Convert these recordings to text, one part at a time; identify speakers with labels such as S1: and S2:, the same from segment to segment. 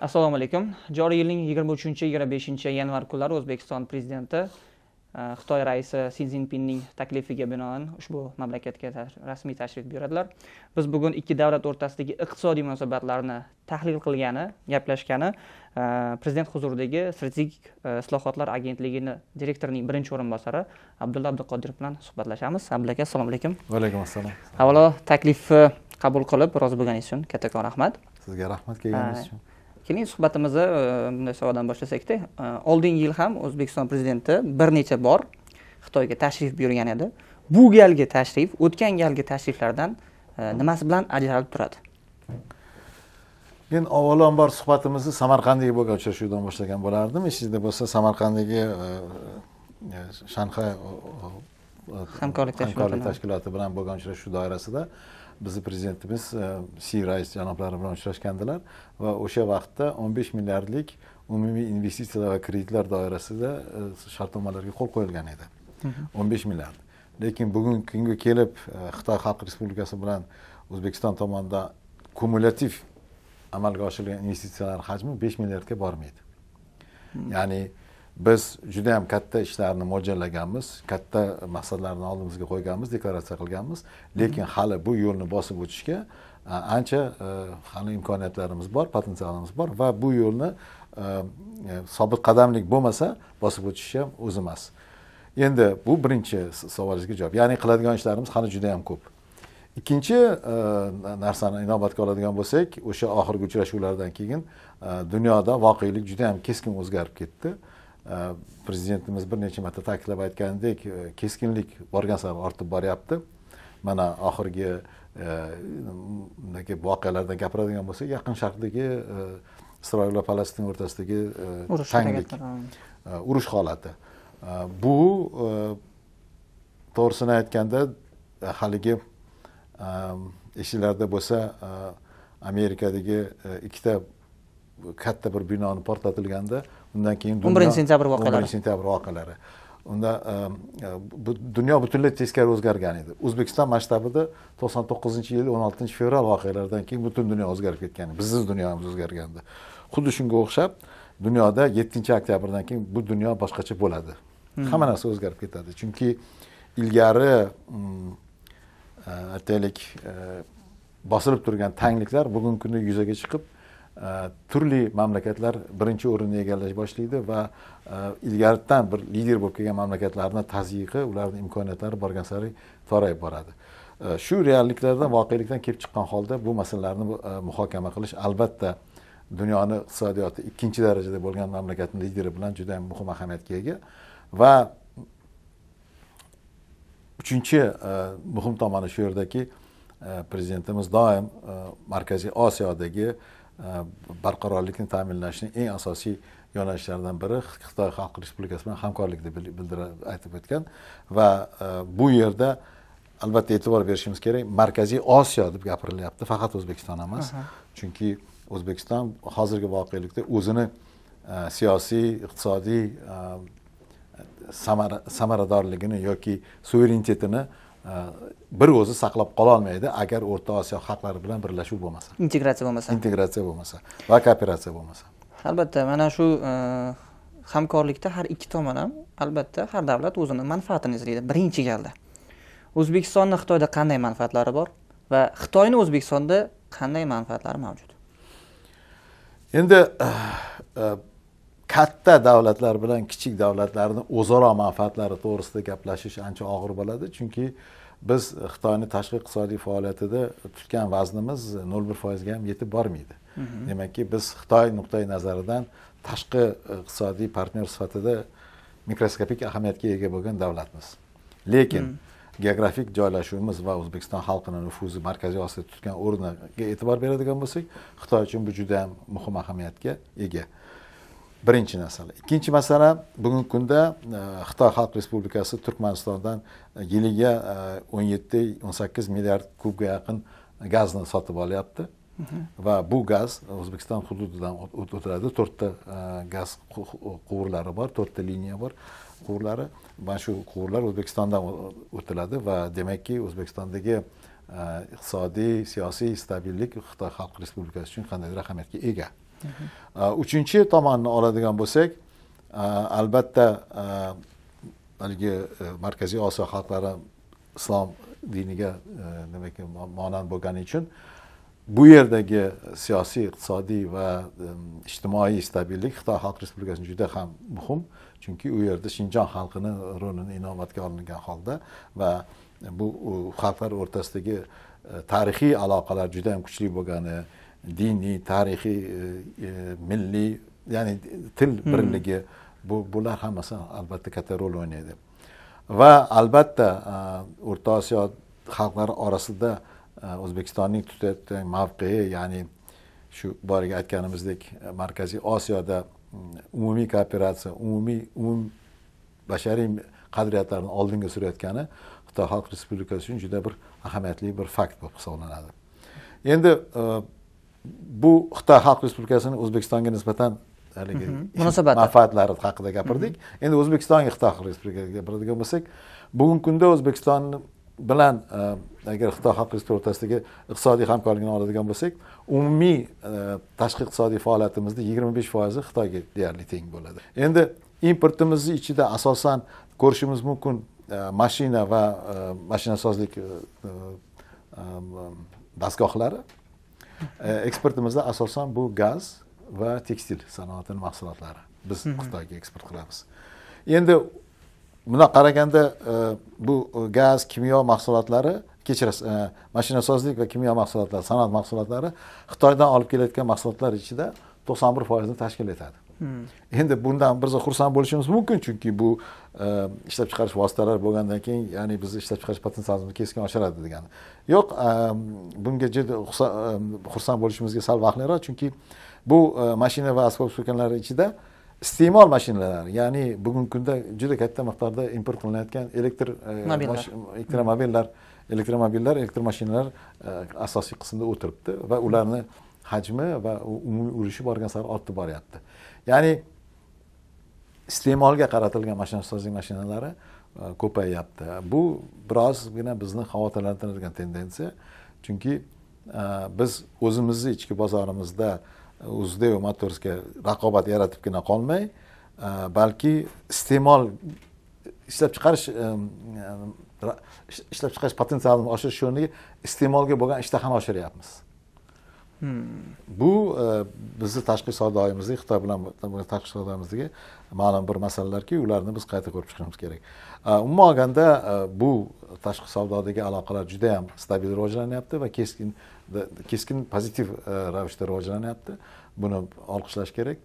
S1: assalomu alaykum joriy yilning yigirma uchinchi yigirma beshinchi yanvar kunlari o'zbekiston prezidenti e, xitoy raisi si zinpinning taklifiga binoan ushbu mamlakatga rasmiy tashrif buyuradilar biz bugun ikki davlat o'rtasidagi iqtisodiy munosabatlarni tahlil qilgani gaplashgani e, prezident huzuridagi strategik e, islohotlar agentligini direktorining birinchi o'rinbosari abdulla abduqodirov bilan suhbatlashamiz abdulla aka assalomu alaykum vaalaykum assalom avvalo taklifni qabul qilib rozi bo'lganingiz uchun kattakon rahmat sizga rahmat kelganingiz uchun keling suhbatimizni e, bunday savoldan boshlasakda e, oldingi yil ham o'zbekiston prezidenti bir necha bor xitoyga tashrif buyurgan edi bu galgi tashrif o'tgan galgi tashriflardan e, nimasi bilan ajralib turadi men avvalambor suhbatimizni
S2: samarqanddagi bo'lgan uchrashuvdan boshlagan bo'lardim esingizda bo'lsa samarqanddagi shanxay hamkorlik tashkiloti bilan bo'lgan uchrashuv doirasida bizni prezidentimiz si e, rais janoblari bilan uchrashgandilar va o'sha vaqtda o'n besh milliardlik umumiy investitsiyalar va kreditlar doirasida e, shartnomalarga qo'l qo'yilgan edi o'n besh milliard lekin bugungi kunga kelib e, xitoy xalq respublikasi bilan o'zbekiston tomonidan kumulyativ amalga oshirilgan investitsiyalar hajmi besh milliardga bormaydi hmm. ya'ni biz juda yam katta ishlarni mo'ljallaganmiz katta maqsadlarni oldimizga qo'yganmiz deklaratsiya qilganmiz lekin hali bu yo'lni bosib o'tishga ancha e, hali imkoniyatlarimiz bor potensialimiz bor va bu yo'lni e, e, sobit qadamlik bo'lmasa bosib o'tish ham o'zi emas endi bu birinchi savolingizga javob ya'ni qiladigan ishlarimiz hali juda yam ko'p ikkinchi narsani inobatga oladigan bo'lsak o'sha oxirgi uchrashuvlardan keyin dunyoda voqelik juda yam keskin o'zgarib ketdi prezidentimiz э, bir necha marta ta'kidlab aytgandek e, keskinlik borgan sari ortib boryapti mana oxirgi e, voqealardan gapiradigan bo'lsak yaqin sharqdagi e, isroil va falastin o'rtasidagi tanglik urush holati bu to'g'risini aytganda haligi esinglarda bo'lsa amerikadagi ikkita katta bir binoni portlatilganda undan keyin o'n birinchi sentyabr voqealari o'n birinchi sentyabr voqealari unda e, e, bu dunyo butunlay teskari o'zgargan edi o'zbekiston masshtabida to'qson to'qqizinchi yil o'n oltinchi fevral voqealaridan keyin butun dunyo o'zgarib ketgan bizni dunyomiz o'zgargandi xuddi shunga o'xshab dunyoda yettinchi oktyabrdan keyin bu dunyo boshqacha bo'ladi hmm. hamma narsa o'zgarib ketadi chunki ilgari mm, e, aytaylik bosilib turgan tangliklar bugungi kunda yuzaga chiqib Э, turli mamlakatlar birinchi o'rinni egallay boshlaydi va e, ilgaridan bir lider bo'lib kelgan mamlakatlarni tazyiqi ularni imkoniyatlari borgan sari torayib boradi e, shu realliklardan voqelikdan kelib chiqqan holda bu masalalarni e, muhokama qilish albatta dunyoni iqtisodiyoti ikkinchi darajada bo'lgan mamlakatni lideri bilan juda yam muhim ahamiyatga ega va uchinchi muhim tomoni shu yerdaki prezidentimiz doim markaziy osiyodagi Э, barqarorlikni ta'minlashning eng asosiy yo'nalishlaridan biri xitoy xalq respublikasi bilan hamkorlik deb bildirib aytib o'tgan va e, bu yerda albatta e'tibor berishimiz kerak markaziy osiyo deb gapirilyapti faqat o'zbekiston emas chunki o'zbekiston hozirgi voqelikda o'zini e, siyosiy iqtisodiy e, samaradorligini yoki suverenitetini bir o'zi saqlab qololmaydi agar o'rta osiyo xalqlari bilan birlashuv bo'lmasa integratsiya bo'lmasa integratsiya bo'lmasa va kooperatsiya bo'lmasa
S1: albatta mana shu e, hamkorlikda har ikki tomon ham albatta har davlat o'zini manfaatini izlaydi birinchi galda o'zbekistonni xitoyda qanday manfaatlari bor va xitoyni o'zbekistonda qanday manfaatlari mavjud endi e,
S2: e, katta davlatlar bilan kichik davlatlarni o'zaro manfaatlari to'g'risida gaplashish ancha og'ir bo'ladi chunki biz xitoyni tashqi iqtisodiy faoliyatida tutgan vaznimiz nol bir foizga ham yetib bormaydi mhm. demakki biz xitoy nuqtai nazaridan tashqi iqtisodiy partner sifatida mikroskopik ahamiyatga ega bo'lgan davlatmiz lekin mhm. geografik joylashuvimiz va o'zbekiston xalqini nufuzi markaziy osiyoda tutgan o'rniga e'tibor beradigan bo'lsak xitoy uchun bu juda yam muhim ahamiyatga ega birinchi masala ikkinchi masala bugungi kunda e, xitoy xalq respublikasi turkmanistondan e, yiliga e, o'n yetti o'n sakkiz milliard kubga yaqin gazni sotib olyapti mhm. va bu gaz o'zbekiston hududidan o'tadi to'rtta gaz quvurlari bor to'rtta liniya bor quvurlari mana shu quvurlar o'zbekistondan o'tiladi va demakki o'zbekistondagi iqtisodiy siyosiy stabillik xitoy xalq respublikasi uchun qandaydir ahamiyatga ega Э, uchinchi tomonni oladigan bo'lsak e, albatta e, haligi e, markaziy osiyo xalqlari islom diniga nimaga monand bo'lgani uchun bu yerdagi siyosiy iqtisodiy va ijtimoiy stabillik xitoy xalq respublikasi juda ham muhim chunki u yerda shinjon xalqini rolini inobatga olingan holda va bu xalqlar o'rtasidagi tarixiy aloqalar juda ham kuchli bo'lgani diniy tarixiy e, e, milliy ya'ni til hmm. birligi bu bular hammasi albatta katta rol o'ynaydi va albatta e, o'rta osiyo xalqlari orasida o'zbekistonning tutayotgan mavqei ya'ni shu boyagi aytganimizdek markaziy osiyoda umumiy kooperatsiya umumiy umum bashariy qadriyatlarni oldinga surayotgani xitoy xalq respublikasi uchun juda bir ahamiyatli bir fakt bo'lib hisoblanadi endi bu xitoy xalq respublikasini o'zbekistonga nisbatan haligi mhm. munosabati manfaatlari haqida gapirdik mhm. endi o'zbekistonga xitoy xalq respublikasiga gapiradigan bo'lsak bugungi kunda o'zbekiston bilan e, agar xitoy xalq respublikasi o'rtasidagi iqtisodiy hamkorlikni oladigan bo'lsak umumiy e, tashqi iqtisodiy faoliyatimizni yigirma besh foizi xitoyga deyarli teng bo'ladi endi importimizni ichida asosan ko'rishimiz mumkin e, mashina va mashinasozlik dastgohlari eksportimizda asosan bu gaz va tekstil sanoatini mahsulotlari biz xitoyga eksport qilamiz endi bundoq qaraganda e, bu e, gaz kimyo mahsulotlari kechirasiz e, mashinasozlik va kimyo mahsulotlari sanoat mahsulotlari xitoydan olib kelayotgan mahsulotlar ichida to'qson bir foizni tashkil etadi Hmm. endi bundan biz xursand bo'lishimiz mumkin chunki bu e, ishlab chiqarish vositalari bo'lgandan keyin ya'ni bizni ishlab chiqarish potensialimizni keskin oshiradi degani yo'q e, bunga juda e, xursand bo'lishimizga sal vaqtliroq chunki bu mashina va asbob uskunalar ichida iste'mol mashinalari ya'ni bugungi kunda juda katta miqdorda import qilinayotgan elektr elektromobillar elektromobillar elektr mashinalar asosiy qismda o'tiribdi va ularni hajmi va umumiy ulushi borgan sari ortib boryapti ya'ni iste'molga qaratilgan mashinasozlik mashinalari e, ko'payyapti bu birozgina bizni xavotirlantiradigan tendensiya chunki e, biz o'zimizni ichki bozorimizda uzdev motorsga raqobat yaratibgina qolmay e, balki iste'mol ishlab chiqarish ishlab chiqarish potensialini oshirish o'rniga iste'molga bo'lgan ishtahani oshiryapmiz Hmm. bu e, bizni tashqi savdoyimizda xitoy bilan tashqi savdoyimizdagi ma'lum bir masalalarki ularni biz qayta ko'rib chiqishimiz kerak e, umuman olganda e, bu tashqi savdodagi aloqalar juda yam stabil rivojlanyapti va keskin keskin pozitiv ravishda rivojlanyapti buni olqishlash kerak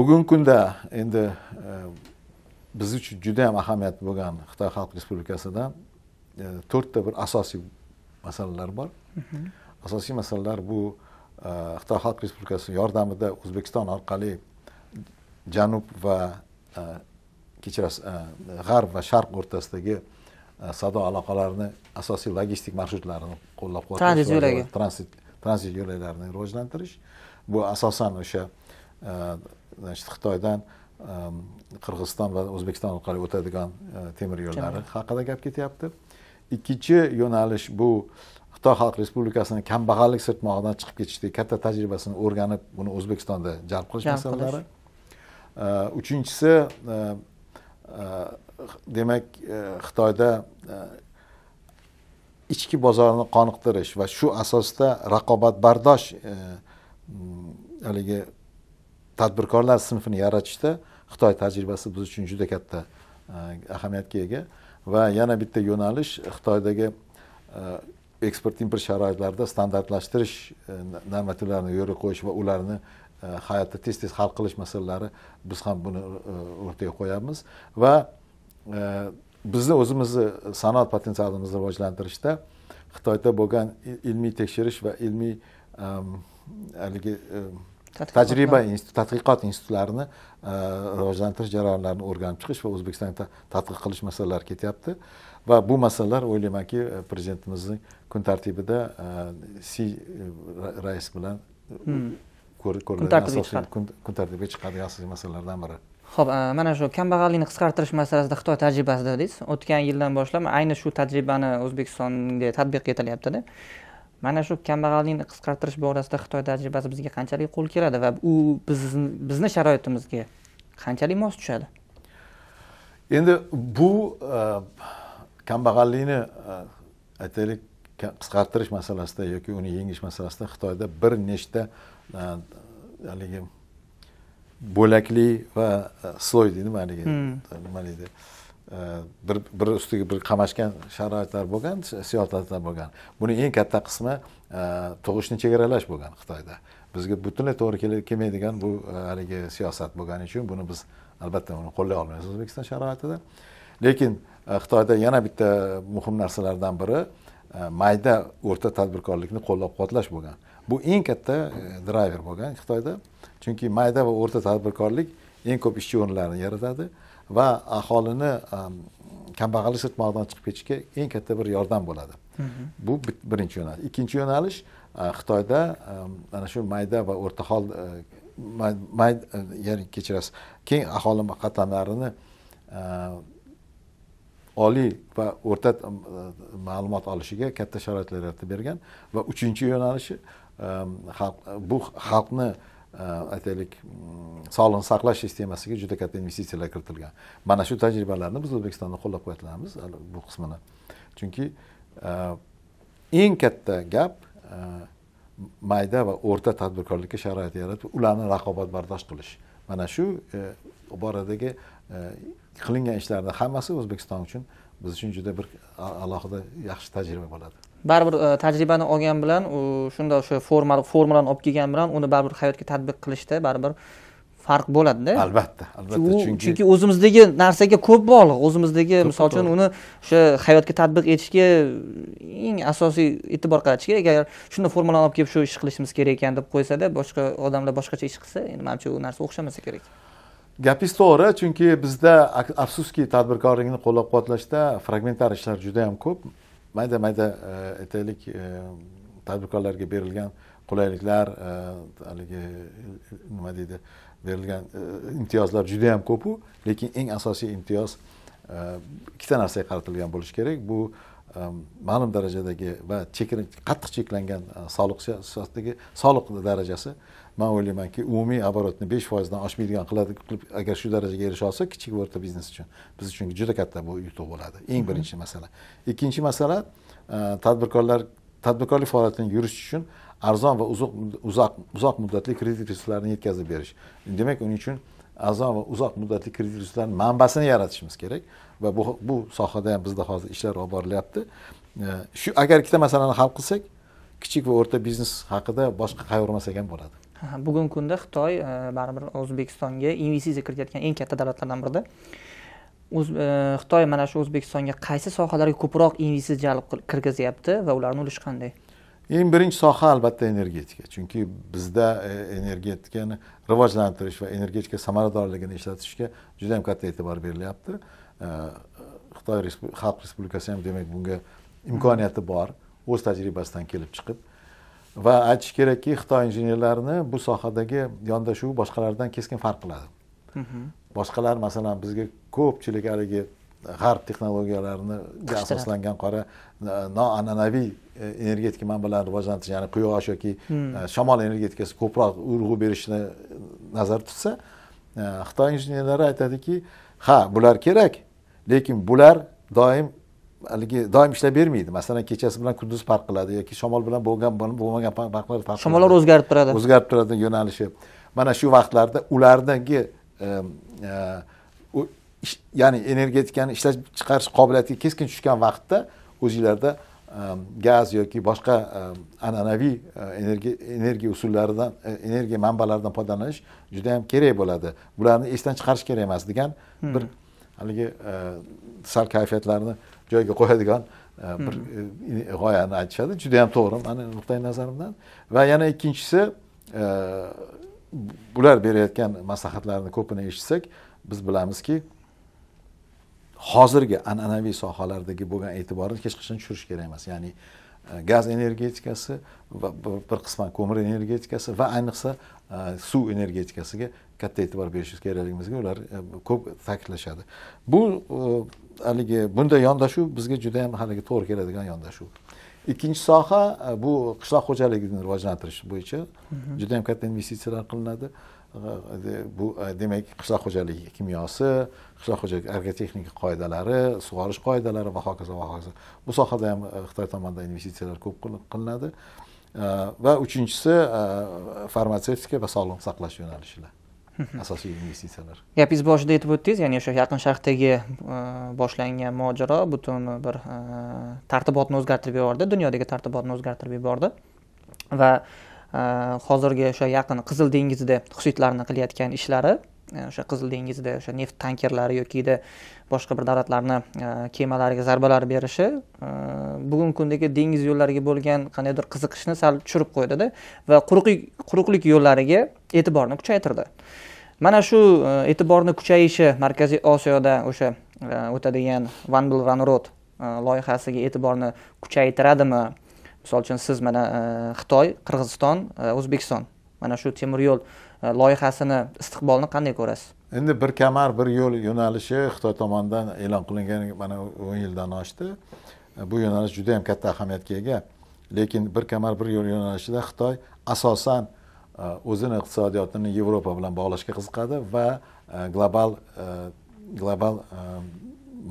S2: bugungi kunda endi biz uchun juda yam ahamiyatli bo'lgan xitoy xalq respublikasida to'rtta bir asosiy masalalar bor mhm. asosiy masalalar bu e, xitoy xalq respublikasi yordamida o'zbekiston orqali janub va e, kechirasiz e, g'arb va sharq o'rtasidagi savdo aloqalarini asosiy logistik marshrutlarini qo'llab quvvatlash tranzit yo'lagi transit tranzit yo'laklarini rivojlantirish bu asosan o'sha xitoydan qirg'iziston va o'zbekiston orqali o'tadigan temir yo'llari haqida gap ketyapti ikkinchi yo'nalish bu xitoy xalq respublikasini kambag'allik sirtmog'idan chiqib ketishdek katta tajribasini o'rganib buni o'zbekistonda jalb qilish masalalari uchinchisi e, e, demak e, xitoyda ichki bozorni qoniqtirish va shu asosda raqobatbardosh haligi tadbirkorlar sinfini yaratishda xitoy tajribasi biz uchun juda katta ahamiyatga ega va yana bitta yo'nalish xitoydagi eksport import sharoitlarida standartlashtirish e, normativlarini yo'lga qo'yish va ularni e, hayotda tez tez hal qilish masalalari biz ham buni e, o'rtaga qo'yamiz va bizni o'zimizni sanoat potensialimizni rivojlantirishda xitoyda bo'lgan ilmiy tekshirish va ilmiy haligi tajriba tadqiqot institutlarini e, rivojlantirish jarayonlarini o'rganib chiqish va o'zbekistonda tadqiq qilish masalalari ketyapti va bu masalalar o'ylaymanki e, prezidentimizning kun tartibida e, si rais bilan hmm. kun tartibiga kun tartibiga chiqadigan asosiy masalalardan biri
S1: ho'p mana shu kambag'allikni qisqartirish masalasida xitoy tajribasida dedingiz o'tgan yildan boshlab ayni shu tajribani o'zbekistonga tatbiq etilyaptida mana shu kambag'allikni qisqartirish borasida xitoy tajribasi bizga qanchalik qo'l keladi va u bizni bizni sharoitimizga qanchalik mos tushadi
S2: endi bu e, kambag'allikni e, aytaylik qisqartirish masalasida yoki uni yengish masalasida xitoyda bir nechta e, haligi bo'lakli va sloy deydimi haligi hmm. nima deydi bir bir ustiga bir qamashgan sharoitlar bo'lgan siyosatlar bo'lgan buni eng katta qismi e, tug'ishni chegaralash bo'lgan xitoyda bizga butunlay to'g'ri kelmaydigan bu e, haligi siyosat bo'lgani uchun buni biz albatta uni qo'llay olmaymiz o'zbekiston sharoitida lekin e, xitoyda yana bitta muhim narsalardan biri mayda o'rta tadbirkorlikni qo'llab quvvatlash bo'lgan bu eng katta drayver bo'lgan xitoyda chunki mayda va o'rta tadbirkorlik eng ko'p ishchi o'rinlarini yaratadi va aholini kambag'allik sirtmog'idan chiqib ketishga eng katta bir yordam bo'ladi bu birinchi yo'nalish ikkinchi yo'nalish xitoyda ana shu mayda va o'rta hol e, e, ya'ni kechirasiz keng aholi qatlamlarini oliy va o'rta e, ma'lumot olishiga katta sharoitlar yaratib bergan va uchinchi yo'nalishi bu xalqni aytaylik sog'liqni saqlash sistemasiga juda katta investitsiyalar kiritilgan mana shu tajribalarni biz o'zbekistonda qo'llab quvvatlaymiz bu qismini chunki eng katta gap mayda va o'rta tadbirkorlikka sharoit yaratib ularni raqobatbardosh qilish mana shu boradagi qilingan ishlarni hammasi o'zbekiston uchun biz uchun juda bir alohida yaxshi tajriba bo'ladi
S1: baribir e, tajribani olgan bilan u shunda o'sha formal formulani olib kelgan bilan uni baribir hayotga tadbiq qilishda baribir farq bo'ladida albatta albatta chunki chunki o'zimizdagi narsaga ko'p bog'liq o'zimizdagi misol uchun uni o'sha hayotga tadbiq etishga eng asosiy e'tibor qaratish kerak agar shunday formulani olib kelib shu ishni qilishimiz kerak ekan deb qo'ysada boshqa odamlar boshqacha ish qilsa endi manimcha u narsa o'xshamasa kerak
S2: gapingiz to'g'ri chunki bizda afsuski tadbirkorlikni qo'llab quvvatlashda fragmentar ishlar juda yam ko'p mayda mayda e, aytaylik e, tadbirkorlarga berilgan qulayliklar e, haligi nima deydi berilgan imtiyozlar juda yam ko'pu lekin eng asosiy imtiyoz ikkita narsaga qaratilgan bo'lishi kerak bu Ehm, ma'lum darajadagi va qattiq cheklangan e, soliq siyosatidagi soliq darajasi man o'ylaymanki umumiy оборотni besh foizdan oshmaydigan qilib agar shu darajaga erisha olsa kichik va o'rta biznes uchun biz uchun juda katta bu yutuq bo'ladi eng mhmm. birinchi masala ikkinchi masala e, tadbirkorlar tadbirkorlik faoliyatini yuritish uchun arzon va uzoq uzoq uzoq muddatli kredit resurslarini yetkazib berish demak uning uchun arzon va uzoq muddatli kredit resurslarni manbasini yaratishimiz kerak va bu bu sohada ham bizda hozir ishlar olib borilyapti e, shu agar ikkita masalani hal qilsak kichik va o'rta biznes haqida boshqa qayg'urmasak ham bo'ladi
S1: bugungi kunda xitoy e, baribir o'zbekistonga investitsiya kiritayotgan eng katta davlatlardan birida e, xitoy mana shu o'zbekistonga qaysi sohalarga ko'proq investitsiya jalb kirgizyapti va ularni ulushi qanday
S2: eng birinchi soha albatta energetika chunki bizda e, energetikani rivojlantirish va energetika samaradorligini ishlatishga juda ham katta e'tibor berilyapti e, xitoy xalq respublikasi ham demak bunga imkoniyati bor o'z tajribasidan kelib chiqib va aytish kerakki xitoy injenerlarini bu sohadagi yondashuvi boshqalardan keskin farq qiladi boshqalar masalan bizga ko'pchilik haligi g'arb texnologiyalarini asoslangan qora noan'anaviy E, energetika manbalarini rivojlantirish ya'ni quyosh yoki e, hmm. shamol energetikasi ko'proq urg'u berishni nazarda tutsa e, xitoy injenerlari aytadiki ha bular kerak lekin bular doim haligi doim ishlab bermaydi masalan kechasi bilan kunduz farq qiladi yoki shamol bilan bo'lgan bo'lmagan farqlar farq shamollar o'zgarib turadi o'zgarib turadi yo'nalishi mana shu vaqtlarda ulardagi ya'ni energetikani ishlab chiqarish qobiliyatiga keskin tushgan vaqtda o'zinglarda Ehm, gaz yoki boshqa ehm, an'anaviy ehm, energiya usullaridan e, energiya manbalaridan foydalanish juda yam kerak bo'ladi bularni esdan chiqarish kerak emas degan hmm. bir haligi sal kayfiyatlarni joyiga qo'yadigan hmm. bir e, g'oyani aytishadi juda yam to'g'ri mani nuqtai nazarimdan va yana ikkinchisi bular berayotgan maslahatlarni ko'pini eshitsak biz bilamizki hozirgi an'anaviy sohalardagi bo'lgan e'tiborni hech qachon tushirish kerak emas ya'ni e, gaz energetikasi va bir qisman ko'mir energetikasi va ayniqsa e, suv energetikasiga katta e'tibor berishimiz kerakligimizga ular e, ko'p ta'kidlashadi bu haligi bunday yondashuv bizga juda yam haligi to'g'ri keladigan yondashuv ikkinchi soha bu qishloq xo'jaligini rivojlantirish bo'yicha juda yam katta investitsiyalar qilinadi bu e, demak qishloq xo'jaligi kimyosi qishloq xo'jaligi agrotexnika qoidalari sug'orish qoidalari va hokazo va hokazo bu sohada ham e, xitoy tomonidan investitsiyalar ko'p qilinadi e, va uchinchisi farmatsevtika va sog'liqni saqlash yo'nalishida asosiy investitsiyalar
S1: gapingiz boshida aytib o'tdingiz ya'ni o'sha yaqin sharqdagi boshlangan mojaro butun bir tartibotni o'zgartirib yubordi dunyodagi tartibotni o'zgartirib yubordi va Э, hozirgi o'sha yaqin qizil dengizda husitlarni qilayotgan ishlari e, o'sha qizil dengizda o'sha neft tankerlari yokida boshqa bir davlatlarni e, kemalariga zarbalar berishi e, bugungi kundagi dengiz yo'llariga bo'lgan qandaydir qiziqishni sal tushirib qo'ydida va quruqlik quruqlik yo'llariga e'tiborni kuchaytirdi mana shu e'tiborni kuchayishi markaziy osiyoda o'sha o'tadigan one bil one road loyihasiga e'tiborni kuchaytiradimi misol uchun siz mana e, xitoy qirg'iziston e, o'zbekiston mana shu temir yo'l e, loyihasini istiqbolni qanday ko'rasiz
S2: endi bir kamar bir yo'l yo'nalishi xitoy tomonidan e'lon qilingan mana o'n yildan oshdi bu yo'nalish juda yam katta ahamiyatga ega lekin bir kamar bir yo'l yo'nalishida xitoy asosan o'zini iqtisodiyotini yevropa bilan bog'lashga qiziqadi va global global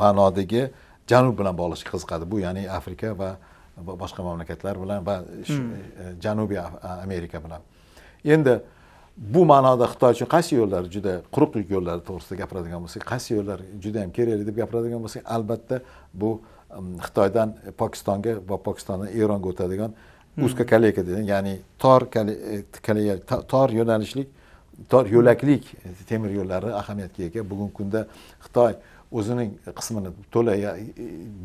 S2: ma'nodagi janub bilan bog'lashga qiziqadi bu ya'ni afrika va boshqa mamlakatlar bilan va hmm. e, janubiy amerika bilan endi bu ma'noda xitoy uchun qaysi yo'llar juda quruq yo'llar to'g'risida gapiradigan bo'lsak qaysi yo'llar juda yam kerakli deb gapiradigan bo'lsak albatta bu xitoydan pokistonga va pokistondan eronga o'tadigan hmm. uzka kaleyka deydi ya'ni tor e, tor yo'nalishlik tor yo'laklik e, temir yo'llari ahamiyatga ega bugungi kunda xitoy o'zining qismini to'la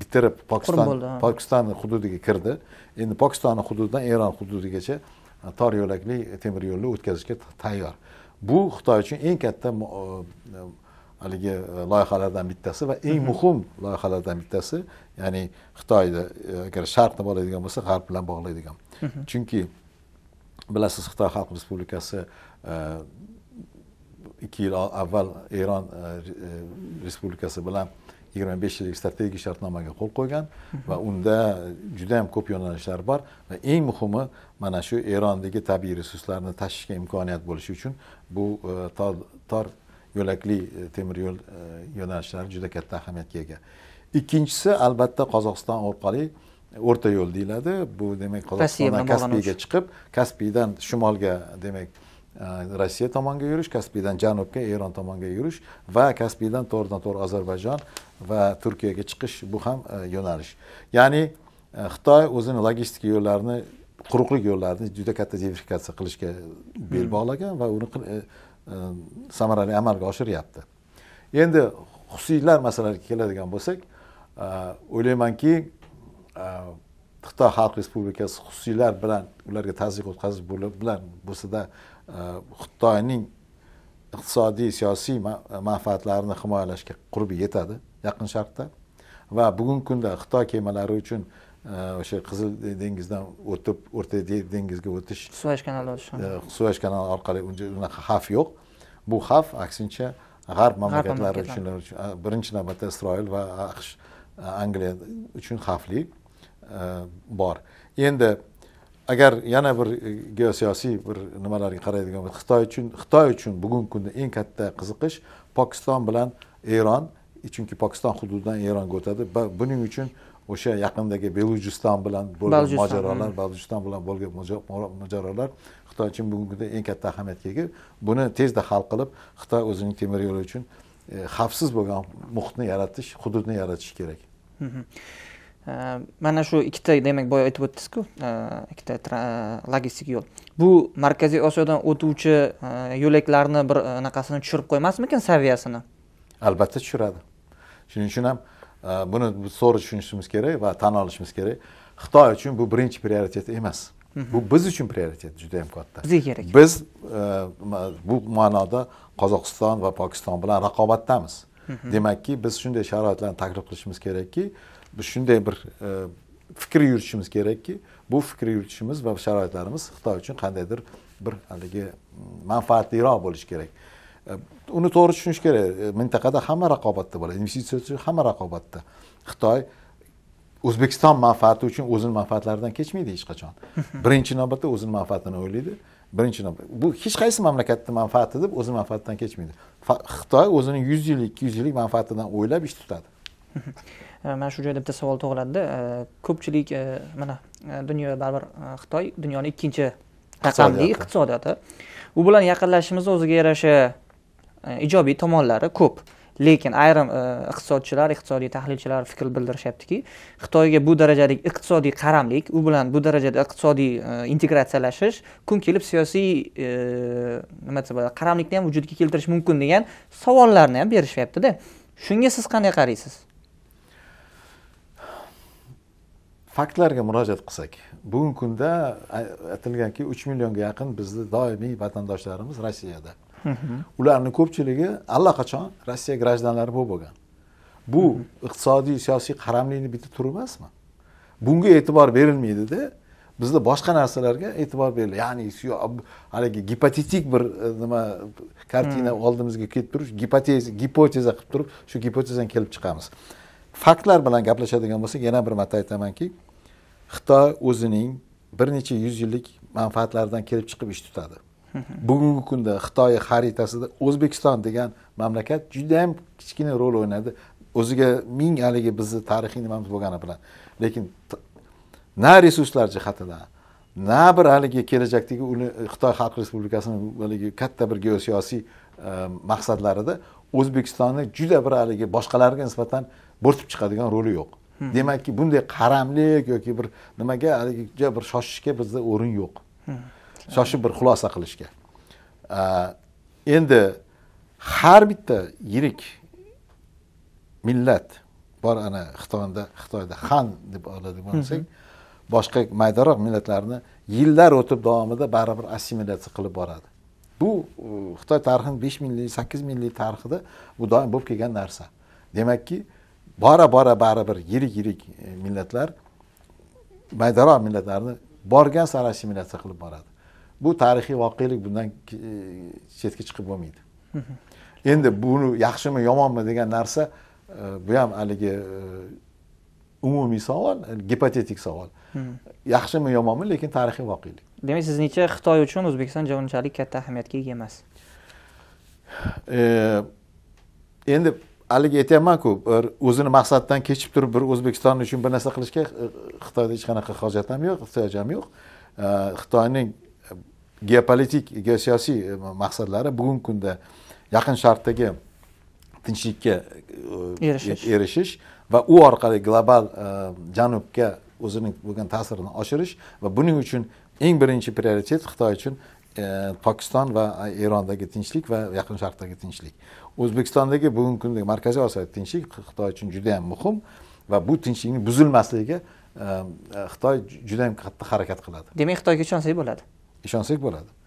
S2: bitirib pokiston pokistonni hududiga kirdi endi pokistonni hududidan eron hududigacha e, tor yo'lakli temir yo'lni o'tkazishga tayyor bu xitoy uchun eng katta e, e, haligi loyihalardan bittasi va eng muhim loyihalardan bittasi ya'ni xitoyni agar sharqni bog'laydigan bo'lsa g'arb bilan bog'laydigan chunki bilasiz xitoy xalq respublikasi ikki yil avval eron e, e, respublikasi bilan 25 yillik strategik shartnomaga qo'l qo'ygan va unda juda ham ko'p yo'nalishlar bor va eng muhimi mana shu erondagi tabiiy resurslarni tashishga imkoniyat bo'lishi uchun bu e, tor tor yo'lakli temir yo'l yo'nalishlari juda katta ahamiyatga ega ikkinchisi albatta qozog'iston orqali o'rta yo'l deyiladi bu demak qozog'istondan kaspiyga chiqib kaspiydan shimolga demak Э, rossiya tomonga yurish kaspiydan janubga eron tomonga yurish va kaspiydan to'g'ridan to'g'ri ozarbayjon va turkiyaga chiqish bu ham e, yo'nalish ya'ni e, xitoy o'zini logistik yo'llarini quruqlik yo'llarini juda katta diversifikatsiya qilishga bel hmm. bog'lagan va uni e, samarali amalga oshiryapti endi xusiylar masalalariga keladigan bo'lsak o'ylaymanki xitoy xalq respublikasi xususiylar bilan ularga tazyiq o'tkazish bilan bo'lsada e, xitoyning iqtisodiy siyosiy manfaatlarini himoyalashga qurbi yetadi yaqin sharqda va bugungi kunda xitoy kemalari uchun e, o'sha qizil dengizdan o'tib o'rta dengizga o'tish suvaysh kanali e, suvaysh kanali orqali unaqa xavf yo'q bu xavf aksincha g'arb mamlakatlari uchun birinchi navbatda isroil va aqsh angliya uchun xavfli E, bor endi agar yana bir e, geosiyosiy bir nimalarga qaraydigan bo'lsak xitoy uchun xitoy uchun bugungi kunda eng katta qiziqish pokiston bilan eron chunki pokiston hududidan eronga o'tadi va buning uchun o'sha yaqindagi belujiston bilan bo'lgan hmm. mojarolar balujiston bilan bo'lgan mojarolar xitoy uchun bugungi kunda eng katta ahamiyatga ega buni tezda hal qilib xitoy o'zining temir yo'li uchun e, xavfsiz bo'lgan muhitni yaratish hududni yaratish kerak
S1: mana shu ikkita demak boya aytib o'tdizku ikkita logistik yo'l bu markaziy osiyodan o'tuvchi yo'laklarni bir anaqasini tushirib qo'ymasmikan saviyasini
S2: albatta tushiradi shuning uchun ham buni so'ri tushunishimiz kerak va tan olishimiz kerak xitoy uchun bu birinchi prioritet emas bu biz uchun prioritet juda yam katta bizga kerak biz bu ma'noda qozog'iston va pokiston bilan raqobatdamiz demakki biz shunday sharoitlarni taklif qilishimiz kerakki biz shunday bir e, fikr yuritishimiz kerakki bu fikr yuritishimiz va sharoitlarimiz xitoy uchun qandaydir bir haligi manfaatliroq bo'lishi kerak e, uni to'g'ri tushunish kerak e, mintaqada hamma raqobatda bo'ladi investitsiya hamma raqobatda xitoy o'zbekiston manfaati uchun o'zini manfaatlaridan kechmaydi hech qachon birinchi navbatda o'zini manfaatini o'ylaydi birinchi navbatda bu hech qaysi mamlakatni manfaati deb o'zini manfaatidan kechmaydi xitoy o'zini yuz yillik ikki yuz yillik manfaatidan o'ylab ish tutadi
S1: Э, mana shu joyda bitta savol tug'iladida э, ko'pchilik э, mana dunyo baribir xitoy dunyoni ikkinchi raqamli iqtisodiyoti u bilan yaqinlashishimizni o'ziga yarasha e, ijobiy tomonlari ko'p lekin ayrim e, iqtisodchilar iqtisodiy tahlilchilar fikr bildirishyaptiki xitoyga bu darajadagi iqtisodiy qaramlik u bilan bu darajada iqtisodiy e, integratsiyalashish kun kelib siyosiy nima desa bo'ladi qaramlikni ham vujudga keltirishi mumkin degan savollarni ham berishyaptida shunga siz qanday qaraysiz
S2: faktlarga murojaat qilsak bugungi kunda aytilganki uch millionga yaqin bizni doimiy vatandoshlarimiz rossiyada ularni ko'pchiligi allaqachon rossiya grajdanlari bo'lib bo'lgan bu iqtisodiy siyosiy qaramlikni bitta turi emasmi bunga e'tibor berilmaydida bizda boshqa narsalarga e'tibor beriladi ya'ni haligi gipotetik bir e, nima kartina oldimizga kelib turib gipoteza gipoteza qilib turib shu gipotezani kelib chiqamiz faktlar bilan gaplashadigan bo'lsak yana bir marta aytamanki xitoy o'zining bir necha yuz yillik manfaatlaridan kelib chiqib ish tutadi bugungi kunda xitoy xaritasida o'zbekiston degan mamlakat judayam kichkina rol o'ynadi o'ziga ming haligi bizni tarixiy nimamiz bo'lgani bilan lekin na resurslar jihatidan na bir haligi kelajakdagi uni xitoy xalq respublikasini haligi katta bir geosiyosiy e, maqsadlarida o'zbekistonni juda bir haligi boshqalarga nisbatan bo'rtib chiqadigan roli yo'q demakki bunday qaramlik yoki bir nimaga haligicha bir shoshishga bizda o'rin yo'q shoshib bir xulosa qilishga endi har bitta yirik millat bor ana xitoyda xitoyda xan deb oladigan bo'lsak boshqa maydaroq millatlarni yillar o'tib davomida baribir assimilyatsiya qilib boradi bu xitoy tarixini besh yillik sakkiz yillik tarixida bu doim bo'lib kelgan narsa demakki bora bora baribir yirik yirik e, millatlar maydaroq millatlarni borgan sari assimilyatsiya qilib boradi bu tarixiy voqelik bundan e, chetga chiqib bo'lmaydi endi buni yaxshimi yomonmi degan narsa e, bu ham haligi umumiy savol gipotetik savol hmm. yaxshimi yomonmi lekin
S1: tarixiy voqelik demak sizningcha xitoy uchun o'zbekiston unchalik katta ahamiyatga ega emas
S2: endi haligi aytyapmanku bir o'zini maqsadidan kechib turib bir o'zbekiston uchun bir narsa qilishga e, xitoyda hech qanaqa hojat ham yo'q ehtiyoj ham yo'q e, xitoyning geopolitik geosiyosiy e, maqsadlari bugungi kunda yaqin sharqdagi tinchlikka erishish erishish va u orqali global janubga o'zining bo'lgan ta'sirini oshirish va buning uchun eng birinchi prioritet xitoy uchun pokiston va erondagi tinchlik va yaqin sharqdagi tinchlik o'zbekistondagi bugungi kundagi markaziy osiyo tinchlik xitoy uchun juda yam muhim va bu tinchlikni buzilmasligiga ehm, xitoy juda yam katta harakat qiladi
S1: demak xitoyga ishonsak bo'ladi
S2: ishonsak bo'ladi